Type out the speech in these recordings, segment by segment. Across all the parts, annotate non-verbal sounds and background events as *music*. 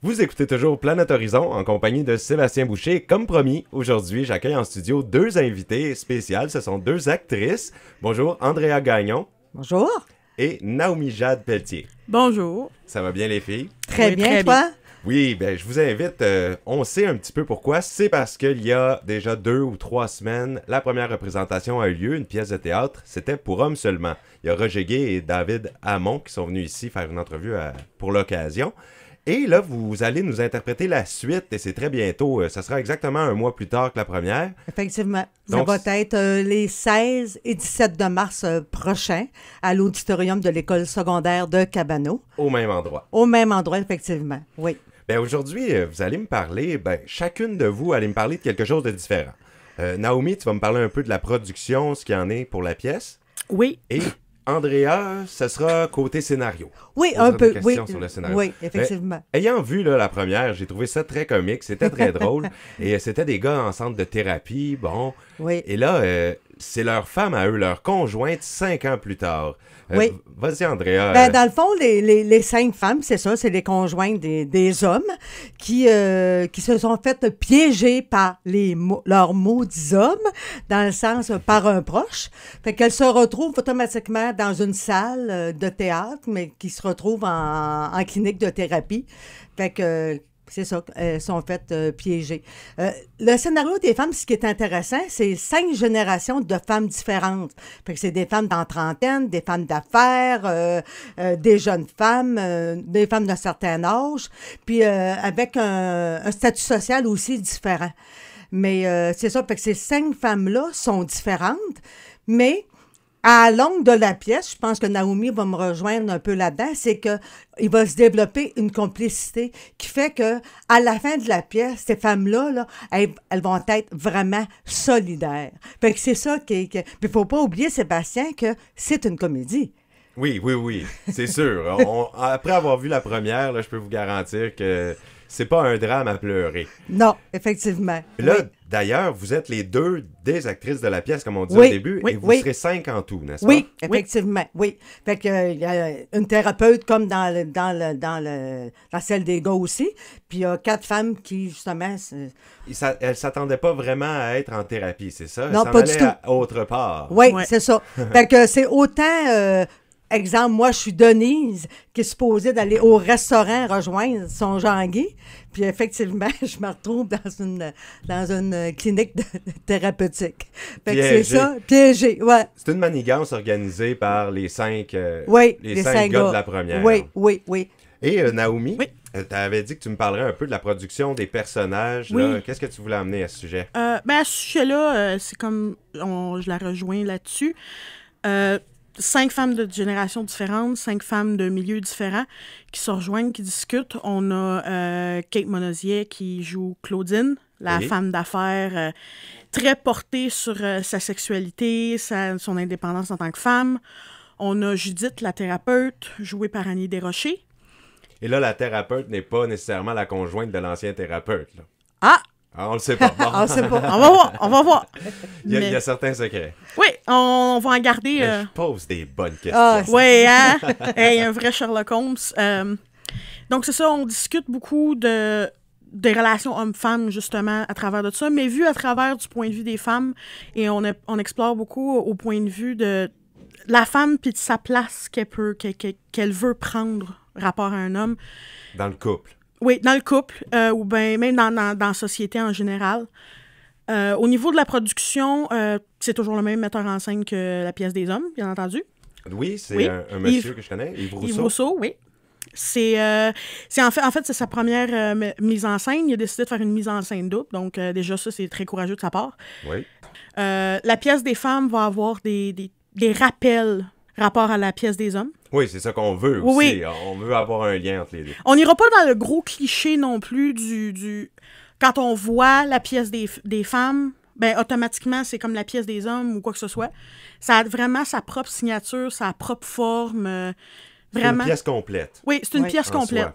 Vous écoutez toujours Planète Horizon en compagnie de Sébastien Boucher. Comme promis, aujourd'hui, j'accueille en studio deux invités spéciales. Ce sont deux actrices. Bonjour, Andrea Gagnon. Bonjour. Et Naomi Jade Pelletier. Bonjour. Ça va bien, les filles? Très bien, toi? Oui, ben, je vous invite. Euh, on sait un petit peu pourquoi. C'est parce qu'il y a déjà deux ou trois semaines, la première représentation a eu lieu, une pièce de théâtre. C'était pour hommes seulement. Il y a Roger Gay et David Hamon qui sont venus ici faire une entrevue euh, pour l'occasion. Et là, vous allez nous interpréter la suite, et c'est très bientôt. Euh, ça sera exactement un mois plus tard que la première. Effectivement. ça va être euh, les 16 et 17 de mars euh, prochains à l'auditorium de l'école secondaire de Cabano. Au même endroit. Au même endroit, effectivement. Oui. Ben aujourd'hui, vous allez me parler, ben, chacune de vous allez me parler de quelque chose de différent. Naomi, tu vas me parler un peu de la production, ce qu'il en est pour la pièce. Oui. Et Andrea, ce sera côté scénario. Oui, un peu. oui, euh, oui, effectivement. ayant vu la première, j'ai trouvé ça très comique, c'était très *laughs* drôle. Et euh, c'était des gars en centre de thérapie, bon. Oui. Et là, euh, c'est leur femme à eux, leur conjointe, cinq ans plus tard. Euh, oui. Vas-y, Andrea. Ben, euh. dans le fond, les, cinq femmes, c'est ça, c'est les conjointes des, hommes qui, euh, qui se sont faites piéger par les, leurs maudits hommes, dans le sens par un proche. Fait qu'elles se retrouvent automatiquement dans une salle de théâtre, mais qui se retrouvent en, en clinique de thérapie. Fait que c'est ça, elles euh, sont faites euh, piéger. Euh, le scénario des femmes, ce qui est intéressant, c'est cinq générations de femmes différentes. c'est des femmes dans trentaine, des femmes d'affaires, des jeunes femmes, des femmes d'un certain âge, puis avec un, statut social aussi différent. Mais c'est ça, fait que ces cinq femmes-là sont différentes, mais à l'angle de la pièce, je pense que Naomi va me rejoindre un peu là-dedans, c'est que il va se développer une complicité qui fait que à la fin de la pièce, ces femmes-là, là, elles, vont être vraiment solidaires. Fait que c'est ça qui il... faut pas oublier, Sébastien, que c'est une comédie. Oui, oui, oui, c'est sûr. *laughs* après avoir vu la première, je peux vous garantir que c'est pas un drame à pleurer. Non, effectivement. Là, d'ailleurs, vous êtes les deux des actrices de la pièce, comme on dit au début, et vous serez cinq en tout, n'est-ce pas? Oui, effectivement, oui. Fait euh, y a une thérapeute comme dans, le, dans, dans, le, celle des gars aussi, puis il y a quatre femmes qui, justement... elles ne s'attendaient pas vraiment à être en thérapie, c'est ça? non, pas du tout. autre part. Oui, c'est ça. *laughs* fait que c'est autant... Euh, exemple, moi, je suis Denise, qui est supposée d'aller au restaurant rejoindre son Jean-Guy. Puis effectivement, *laughs* je me retrouve dans une, dans une clinique thérapeutique. Fait que c'est ça, C'est une manigance organisée par les cinq, euh, les, gars, de la première. Oui, oui, oui. Et euh, Naomi, euh, Tu avais dit que tu me parlerais un peu de la production des personnages. Qu'est-ce que tu voulais amener à ce sujet? ben à ce sujet-là, c'est comme je la rejoins là-dessus. Euh, cinq femmes de générations différentes, cinq femmes de milieux différents qui se rejoignent, qui discutent. On a euh, Kate Monosier qui joue Claudine, la femme d'affaires euh, très portée sur euh, sa sexualité, son indépendance en tant que femme. On a Judith, la thérapeute, jouée par Annie Desrochers. Et là, la thérapeute n'est pas nécessairement la conjointe de l'ancien thérapeute. Ah! Ah, on le sait pas. *laughs* on sait pas. On va voir. On va voir. il, y a, certains secrets. Oui, on, va en garder. Euh, je pose des bonnes ah, questions. oui, hein? *laughs* un vrai Sherlock Holmes. Euh, donc, c'est ça, on discute beaucoup de des relations hommes-femmes, justement, à travers de ça, mais vu à travers du point de vue des femmes, et on, explore beaucoup au point de vue de la femme, puis de sa place qu'elle peut, qu'elle, veut prendre rapport à un homme. Dans le couple. Oui, dans le couple, euh, ou ben même dans, la société en général. Euh, au niveau de la production, euh, c'est toujours le même metteur en scène que la pièce des hommes, bien entendu. Oui, c'est un, monsieur que je connais, Yves Rousseau. Yves Rousseau, oui. C'est en fait, en fait c'est sa première mise en scène. Il a décidé de faire une mise en scène double. Donc, déjà, ça, c'est très courageux de sa part. Oui. la pièce des femmes va avoir des, des, des rappels rapport à la pièce des hommes. Oui, c'est ça qu'on veut aussi. Oui. On veut avoir un lien entre les deux. On n'ira pas dans le gros cliché non plus du. du... Quand on voit la pièce des, femmes, ben automatiquement, c'est comme la pièce des hommes ou quoi que ce soit. Ça a vraiment sa propre signature, sa propre forme. vraiment. Euh, c'est une pièce complète. Oui, c'est une pièce complète.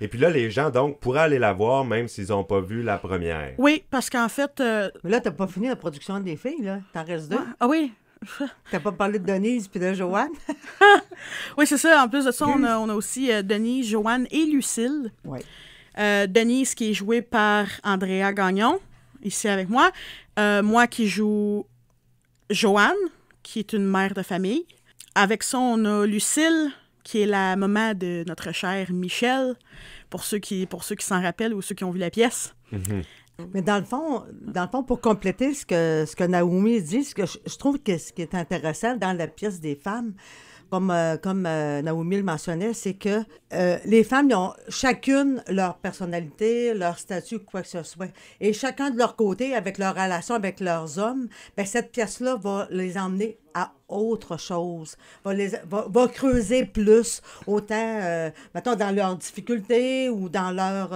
Et puis là, les gens, donc, pourraient aller la voir même s'ils n'ont pas vu la première. Oui, parce qu'en fait. Euh, Mais là, t'as pas fini la production des filles, là. T'en restes deux. ah oui. *laughs* T'as pas parlé de Denise puis de Joanne? *laughs* oui, c'est ça. En plus de ça, on a, aussi euh, Denise, Joanne et Lucille. Euh, Denise qui est jouée par Andrea Gagnon, ici avec moi. Euh, moi qui joue Joanne, qui est une mère de famille. Avec ça, on a Lucille, qui est la maman de notre cher Michel, pour ceux qui qui s'en rappellent ou ceux qui ont vu la pièce. Mm-hmm. Mm. Mais dans le fond, dans le fond pour compléter ce que, ce que Naomi dit, ce que je, trouve que ce qui est intéressant dans la pièce des femmes, comme, euh, comme euh, Naomi le mentionnait, c'est que euh, les femmes, ont chacune leur personnalité, leur statut, quoi que ce soit. Et chacun de leur côté, avec leur relation avec leurs hommes, ben, cette pièce-là va les emmener à autre chose, va, les, va, creuser plus, autant, mettons, dans leurs difficultés ou dans leur,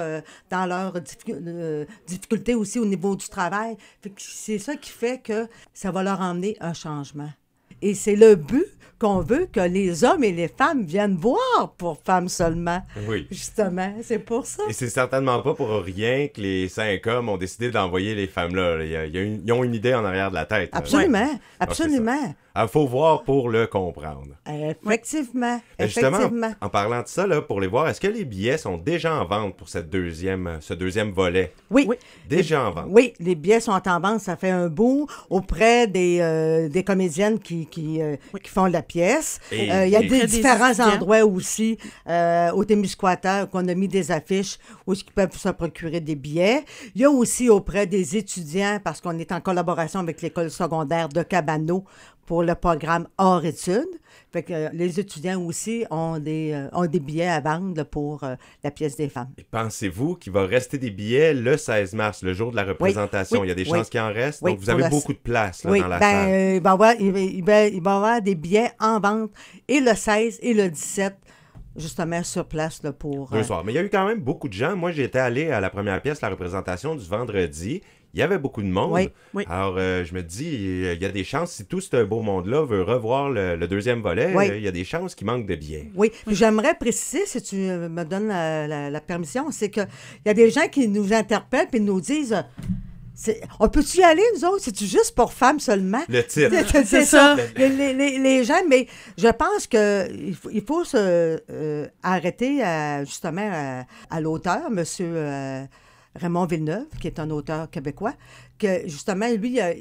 difficultés dans leur aussi au niveau du travail. C'est ça qui fait que ça va leur emmener un changement. Et c'est le but qu'on veut que les hommes et les femmes viennent voir pour femmes seulement. Oui. Justement, c'est pour ça. Et c'est certainement pas pour rien que les cinq hommes ont décidé d'envoyer les femmes là. Ils, ont une idée en arrière de la tête. Absolument, ah, absolument. Il ah, faut voir pour le comprendre. Effectivement. Justement, en parlant de ça, pour les voir, est-ce que les billets sont déjà en vente pour cette deuxième, ce deuxième volet? Oui. Déjà en vente? Oui, les billets sont en vente, ça fait un bout, auprès des, euh, comédiennes qui, euh, qui, font la pièce. Euh, il y a des différents endroits aussi, au Témiscouata, qu'on a mis des affiches où ils peuvent se procurer des billets. Il y a aussi auprès des étudiants, parce qu'on est en collaboration avec l'école secondaire de Cabano pour le programme hors études. Fait que, euh, les étudiants aussi ont des, euh, des billets à vendre pour euh, la pièce des femmes. Pensez-vous qu'il va rester des billets le 16 mars, le jour de la représentation? il y a des chances qu'il en reste. donc, vous avez beaucoup de place dans la ben, salle. il, va y avoir des billets en vente et le 16 et le 17 justement sur place pour... Deux soirs. Mais il y a eu quand même beaucoup de gens. Moi, j'étais allé à la première pièce, la représentation du vendredi il y avait beaucoup de monde. Alors, euh, je me dis, il y a des chances, si tout ce beau monde-là veut revoir le, deuxième volet, il y a des chances qu'il manque de bien. Oui, j'aimerais préciser, si tu euh, me donnes la, permission, c'est qu'il y a des gens qui nous interpellent et nous disent... On peut-tu y aller, nous autres? C'est-tu juste pour femmes seulement? Le titre. C'est ça. Les, gens, mais je pense qu'il faut, il faut se euh, arrêter justement à, l'auteur, monsieur... Raymond Villeneuve, qui est un auteur québécois, que justement, lui, a,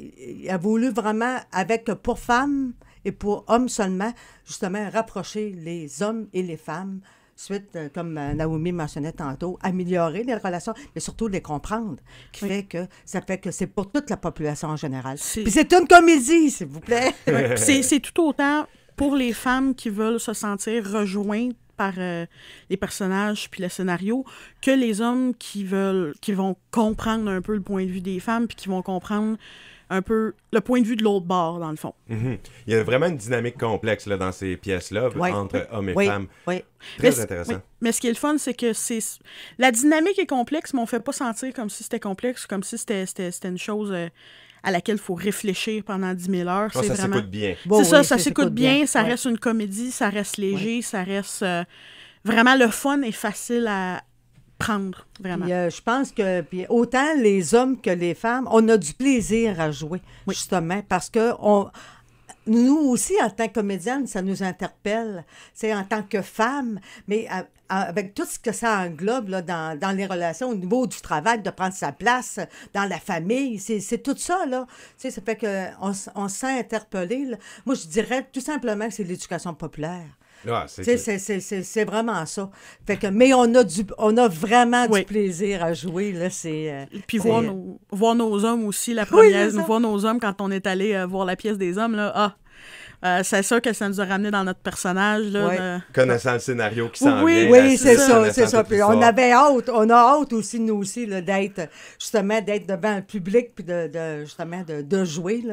voulu vraiment, avec pour femmes et pour hommes seulement, justement, rapprocher les hommes et les femmes suite, euh, comme euh, Naomi mentionnait tantôt, améliorer les relations, mais surtout les comprendre, qui fait que ça fait que c'est pour toute la population en général. Puis c'est une comédie, s'il vous plaît. c'est tout autant pour les femmes qui veulent se sentir rejointes par euh, les personnages puis le scénario que les hommes qui veulent, qui vont comprendre un peu le point de vue des femmes puis qui vont comprendre un peu le point de vue de l'autre bord, dans le fond. Mhm. Il y a vraiment une dynamique complexe là, dans ces pièces-là entre hommes et femmes. Oui. Très mais intéressant. Mais ce qui est le fun, c'est que c'est la dynamique est complexe, mais on fait pas sentir comme si c'était complexe, comme si c'était, une chose euh, à laquelle il faut réfléchir pendant 10 000 heures. Ah, c'est ça s'écoute bien. c'est ça, ça, s'écoute bien, ça reste une comédie, ça reste léger, ça reste euh, vraiment le fun est facile à prendre, vraiment. Euh, je pense que autant les hommes que les femmes, on a du plaisir à jouer, justement, parce que on nous aussi, en tant que comédienne, ça nous interpelle. C'est en tant que femme, mais avec tout ce que ça englobe là, dans, dans, les relations, au niveau du travail, de prendre sa place dans la famille, c'est tout ça. Là. ça fait qu'on on, interpellé. Moi, je dirais tout simplement que c'est l'éducation populaire. Ah, c'est vraiment ça. Fait que, mais on a, du, on a vraiment du plaisir à jouer. Là, euh, Puis voir nos, hommes aussi, la *laughs* première, voir nos hommes quand on est allé euh, voir la pièce des hommes, là, ah, euh, c'est ça que ça nous a ramené dans notre personnage. Connaissant le scénario qui s'en oui, vient. Oui, ben, c'est ça, c'est ça. on avait hâte, on a hâte aussi, nous aussi, d'être justement d'être devant le public puis de, justement de, jouer.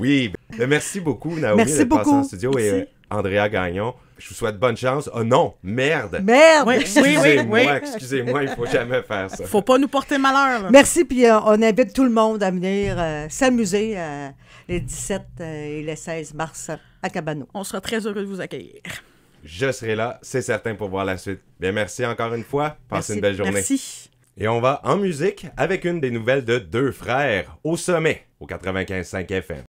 Oui, ben, ben, merci beaucoup, Naomi, merci beaucoup en studio et Andrea Gagnon je vous souhaite bonne chance. Oh non, merde. Merde. excusez-moi, oui, oui, excusez-moi, il faut jamais faire ça. Faut pas nous porter malheur. Merci, puis euh, on invite tout le monde à venir euh, s'amuser euh, les 17 et les 16 mars à Cabano. On sera très heureux de vous accueillir. Je serai là, c'est certain, pour voir la suite. Bien, merci encore une fois. Passez une belle journée. Merci. Et on va en musique avec une des nouvelles de Deux Frères au sommet au 95.5 FM.